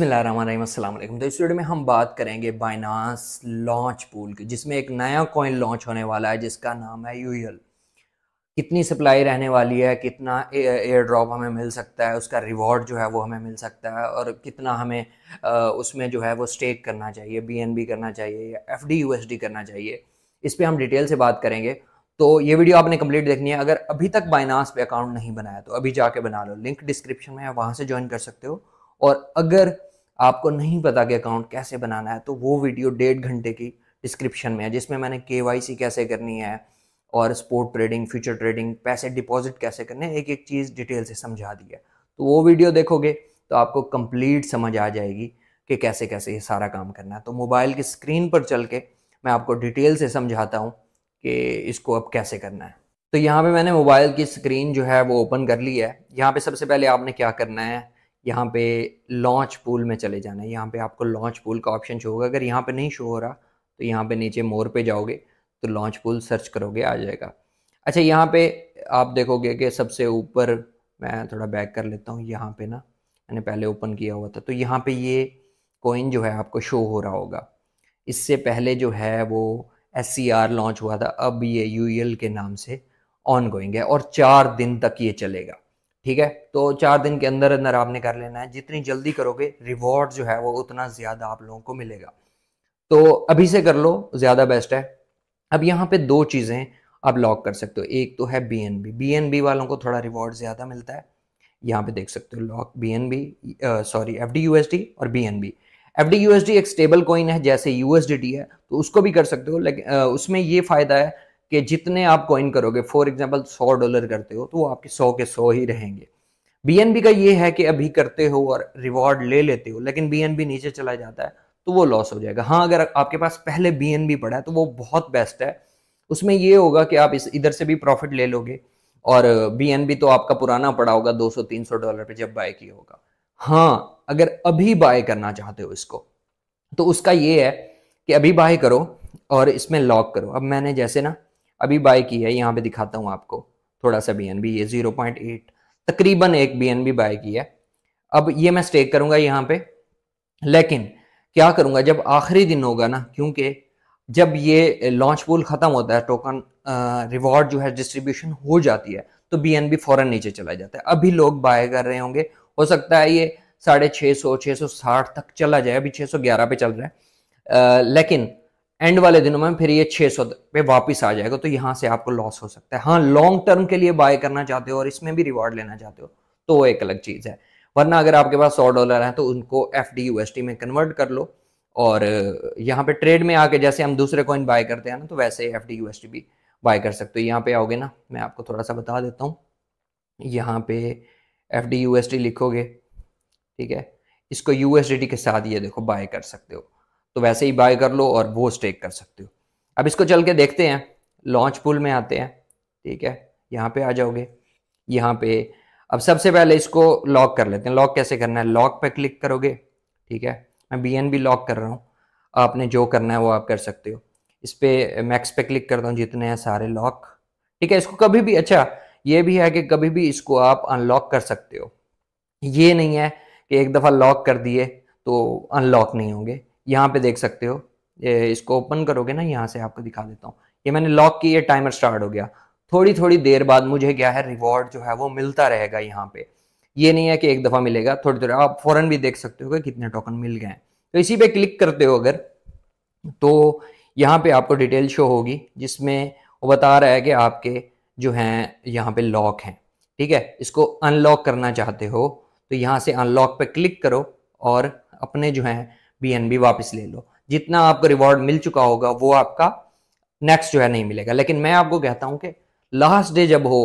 बसमिलकुम तो इस वीडियो में हम बात करेंगे बाइनास लॉन्च पूल की जिसमें एक नया कॉइन लॉन्च होने वाला है जिसका नाम है यूएल कितनी सप्लाई रहने वाली है कितना एयर ड्रॉप हमें मिल सकता है उसका रिवॉर्ड जो है वो हमें मिल सकता है और कितना हमें उसमें जो है वो स्टेक करना चाहिए बी करना चाहिए या एफ डी करना चाहिए इस पर हम डिटेल से बात करेंगे तो ये वीडियो आपने कंप्लीट देखनी है अगर अभी तक बाइनास पे अकाउंट नहीं बनाया तो अभी जाके बना लो लिंक डिस्क्रिप्शन में है वहाँ से ज्वाइन कर सकते हो और अगर आपको नहीं पता कि अकाउंट कैसे बनाना है तो वो वीडियो डेढ़ घंटे की डिस्क्रिप्शन में है जिसमें मैंने के कैसे करनी है और स्पोर्ट ट्रेडिंग फ्यूचर ट्रेडिंग पैसे डिपॉजिट कैसे करने एक एक चीज़ डिटेल से समझा दी है तो वो वीडियो देखोगे तो आपको कंप्लीट समझ आ जाएगी कि कैसे कैसे ये सारा काम करना है तो मोबाइल की स्क्रीन पर चल के मैं आपको डिटेल से समझाता हूँ कि इसको अब कैसे करना है तो यहाँ पे मैंने मोबाइल की स्क्रीन जो है वो ओपन कर ली है यहाँ पे सबसे पहले आपने क्या करना है यहाँ पे लॉन्च पूल में चले जाना है यहाँ पे आपको लॉन्च पूल का ऑप्शन शो होगा अगर यहाँ पे नहीं शो हो रहा तो यहाँ पे नीचे मोर पे जाओगे तो लॉन्च पूल सर्च करोगे आ जाएगा अच्छा यहाँ पे आप देखोगे कि सबसे ऊपर मैं थोड़ा बैक कर लेता हूँ यहाँ पे ना मैंने पहले ओपन किया हुआ था तो यहाँ पे ये कोइन जो है आपको शो हो रहा होगा इससे पहले जो है वो एस सी आर लॉन्च हुआ था अब ये यू एल e के नाम से ऑन गोइंग है और चार दिन तक ये चलेगा ठीक है तो चार दिन के अंदर अंदर आपने कर लेना है जितनी जल्दी करोगे रिवॉर्ड जो है वो उतना ज़्यादा आप लोगों को मिलेगा तो अभी से कर लो ज़्यादा बेस्ट है अब यहाँ पे दो चीज़ें आप लॉक कर सकते हो एक तो है B N B B N B वालों को थोड़ा रिवॉर्ड ज़्यादा मिलता है यहाँ पे देख सकते हो lock B N B sorry F D U S D और B N B F D U S D एक स्टेबल कॉइन है जैसे यूएसडी है तो उसको भी कर सकते हो लेकिन उसमें ये फ़ायदा है कि जितने आप कॉइन करोगे फॉर एग्जाम्पल सौ डॉलर करते हो तो वो आपके सौ के सौ ही रहेंगे बीएनबी का ये है कि अभी करते हो और रिवॉर्ड ले लेते हो लेकिन बीएनबी नीचे चला जाता है तो वो लॉस हो जाएगा हाँ अगर आपके पास पहले बीएनबी पड़ा है तो वो बहुत बेस्ट है उसमें ये होगा कि आप इस इधर से भी प्रॉफिट ले लोगे और बीएनबी तो आपका पुराना पड़ा होगा 200-300 डॉलर पे जब बाय किया होगा हाँ अगर अभी बाय करना चाहते हो इसको तो उसका ये है कि अभी बाय करो और इसमें लॉक करो अब मैंने जैसे ना अभी बाय की है यहाँ पे दिखाता हूँ आपको थोड़ा सा बी एन बी ये जीरो पॉइंट एट तकरीबन एक बी एन बी बाय की है अब ये मैं स्टेक करूंगा यहाँ पे लेकिन क्या करूंगा जब आखिरी दिन होगा ना क्योंकि जब ये लॉन्च पुल ख़त्म होता है टोकन रिवॉर्ड जो है डिस्ट्रीब्यूशन हो जाती है तो बी एन बी फ़ौरन नीचे चला जाता है अभी लोग बाय कर रहे होंगे हो सकता है ये साढ़े छः सौ छः सौ साठ तक चला जाए अभी छः सौ ग्यारह पे चल रहा है आ, लेकिन एंड वाले दिनों में फिर ये 600 पे वापस आ जाएगा तो यहाँ से आपको लॉस हो सकता है हाँ लॉन्ग टर्म के लिए बाय करना चाहते हो और इसमें भी रिवॉर्ड लेना चाहते हो तो वो एक अलग चीज़ है वरना अगर आपके पास सौ डॉलर है तो उनको एफ डी में कन्वर्ट कर लो और यहाँ पे ट्रेड में आके जैसे हम दूसरे कॉइन बाय करते हैं ना तो वैसे एफ डी भी बाय कर सकते हो यहाँ पे आओगे ना मैं आपको थोड़ा सा बता देता हूँ यहाँ पे एफ डी लिखोगे ठीक है इसको यूएसडी के साथ ये देखो बाय कर सकते हो तो वैसे ही बाय कर लो और वो स्टेक कर सकते हो अब इसको चल के देखते हैं लॉन्च पुल में आते हैं ठीक है यहाँ पे आ जाओगे यहाँ पे अब सबसे पहले इसको लॉक कर लेते हैं लॉक कैसे करना है लॉक पे क्लिक करोगे ठीक है मैं बी एन बी लॉक कर रहा हूँ आपने जो करना है वो आप कर सकते हो इस पर मैक्स पे क्लिक करता हूँ जितने हैं सारे लॉक ठीक है इसको कभी भी अच्छा ये भी है कि कभी भी इसको आप अनलॉक कर सकते हो ये नहीं है कि एक दफ़ा लॉक कर दिए तो अनलॉक नहीं होंगे यहाँ पे देख सकते हो ये इसको ओपन करोगे ना यहाँ से आपको दिखा देता हूँ ये मैंने लॉक की ये टाइमर स्टार्ट हो गया थोड़ी थोड़ी देर बाद मुझे क्या है रिवॉर्ड जो है वो मिलता रहेगा यहाँ पे ये नहीं है कि एक दफ़ा मिलेगा थोड़ी थोड़ी आप फ़ौरन भी देख सकते हो कि कितने टोकन मिल गए हैं तो इसी पे क्लिक करते हो अगर तो यहाँ पे आपको डिटेल शो होगी जिसमें वो बता रहा है कि आपके जो हैं यहाँ पे लॉक हैं ठीक है इसको अनलॉक करना चाहते हो तो यहाँ से अनलॉक पे क्लिक करो और अपने जो हैं बीएनबी वापस ले लो जितना आपको रिवॉर्ड मिल चुका होगा वो आपका नेक्स्ट जो है नहीं मिलेगा लेकिन मैं आपको कहता हूं कि लास्ट डे जब हो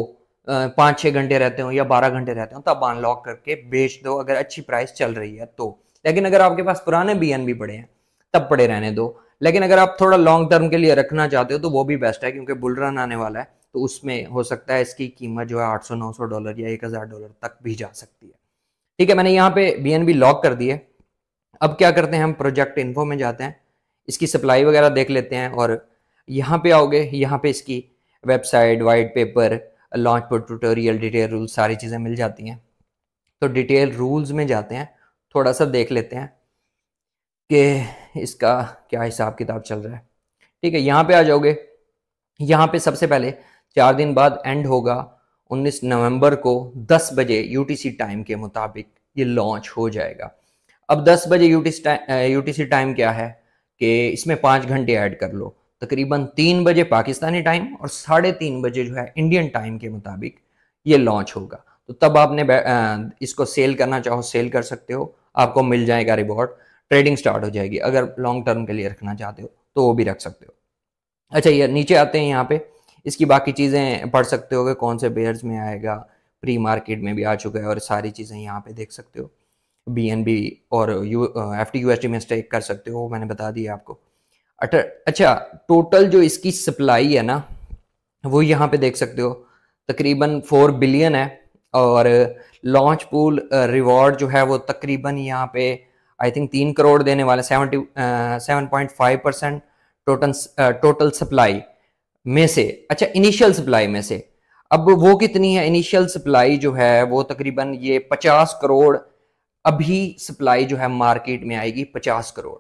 पाँच छः घंटे रहते हो या बारह घंटे रहते हो तब अनलॉक करके बेच दो अगर अच्छी प्राइस चल रही है तो लेकिन अगर आपके पास पुराने बी पड़े हैं तब पड़े रहने दो लेकिन अगर आप थोड़ा लॉन्ग टर्म के लिए रखना चाहते हो तो वो भी बेस्ट है क्योंकि बुलरन आने वाला है तो उसमें हो सकता है इसकी कीमत जो है 800-900 डॉलर या 1000 डॉलर तक भी जा सकती है ठीक है मैंने यहाँ पे बी लॉक कर दी है अब क्या करते हैं हम प्रोजेक्ट इन्फो में जाते हैं इसकी सप्लाई वगैरह देख लेते हैं और यहाँ पे आओगे यहाँ पे इसकी वेबसाइट वाइट पेपर लॉन्च पर ट्यूटोरियल डिटेल रूल सारी चीज़ें मिल जाती हैं तो डिटेल रूल्स में जाते हैं थोड़ा सा देख लेते हैं कि इसका क्या हिसाब किताब चल रहा है ठीक है यहाँ पे आ जाओगे यहाँ पे सबसे पहले चार दिन बाद एंड होगा 19 नवंबर को 10 बजे यूटीसी टाइम के मुताबिक ये लॉन्च हो जाएगा अब 10 बजे यूटीसी टाइम क्या है कि इसमें पाँच घंटे ऐड कर लो तकरीबन तीन बजे पाकिस्तानी टाइम और साढ़े तीन बजे जो है इंडियन टाइम के मुताबिक ये लॉन्च होगा तो तब आपने इसको सेल करना चाहो सेल कर सकते हो आपको मिल जाएगा रिवॉर्ड ट्रेडिंग स्टार्ट हो जाएगी अगर लॉन्ग टर्म के लिए रखना चाहते हो तो वो भी रख सकते हो अच्छा ये नीचे आते हैं यहाँ पे इसकी बाकी चीज़ें पढ़ सकते हो कि कौन से बेयर्स में आएगा प्री मार्केट में भी आ चुका है और सारी चीज़ें यहाँ पे देख सकते हो बी एन बी और U F T U S T में स्टेक कर सकते हो मैंने बता दिया आपको अच्छा टोटल जो इसकी सप्लाई है ना वो यहाँ पे देख सकते हो तकरीबन फोर बिलियन है और लॉन्च पूल रिवॉर्ड जो है वो तकरीबन यहाँ पे आई थिंक तीन करोड़ देने वाले seventy seven point five percent total total supply में से अच्छा इनिशियल सप्लाई में से अब वो कितनी है इनिशियल सप्लाई जो है वो तकरीबन ये पचास करोड़ अभी सप्लाई जो है मार्केट में आएगी पचास करोड़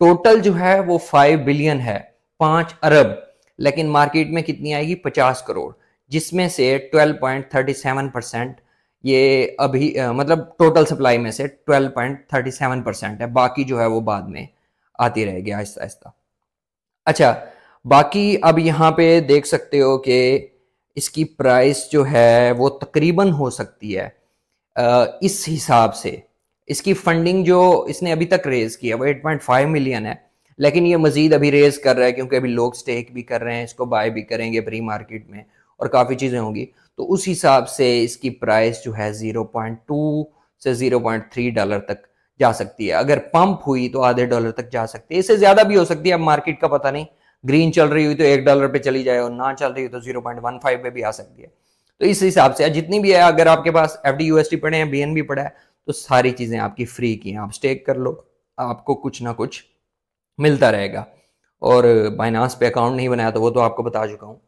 टोटल जो है वो फाइव बिलियन है पांच अरब लेकिन मार्केट में कितनी आएगी पचास करोड़ जिसमें से twelve point thirty seven percent ये अभी आ, मतलब टोटल सप्लाई में से twelve point thirty seven percent है बाकी जो है वो बाद में आती रहेगी आहिस्ता आहिस्ता अच्छा बाकी अब यहाँ पे देख सकते हो कि इसकी प्राइस जो है वो तकरीबन हो सकती है इस हिसाब से इसकी फंडिंग जो इसने अभी तक रेज किया वो 8.5 मिलियन है लेकिन ये मजीद अभी रेज कर रहा है क्योंकि अभी लोग स्टेक भी कर रहे हैं इसको बाय भी करेंगे प्री मार्केट में और काफ़ी चीज़ें होंगी तो उस हिसाब से इसकी प्राइस जो है 0.2 से 0.3 डॉलर तक जा सकती है अगर पंप हुई तो आधे डॉलर तक जा सकती है इससे ज़्यादा भी हो सकती है अब मार्केट का पता नहीं ग्रीन चल रही हुई तो एक डॉलर पे चली जाए और ना चल रही हुई तो जीरो पॉइंट वन फाइव पे भी आ सकती है तो इस हिसाब से जितनी भी है अगर आपके पास एफ डी यूएसटी पड़े हैं बी पड़ा है तो सारी चीज़ें आपकी फ्री की हैं आप स्टेक कर लो आपको कुछ ना कुछ मिलता रहेगा और बाइनास पे अकाउंट नहीं बनाया तो वो तो आपको बता चुका हूँ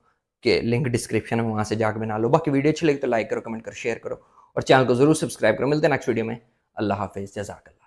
कि लिंक डिस्क्रिप्शन में वहाँ से जाकर बना लो बाकी वीडियो अच्छी लगी तो लाइक करो कमेंट करो शेयर करो और चैनल को जरूर सब्सक्राइब करो मिलते हैं नेक्स्ट वीडियो में अल्लाह हाफिज़ जजाकल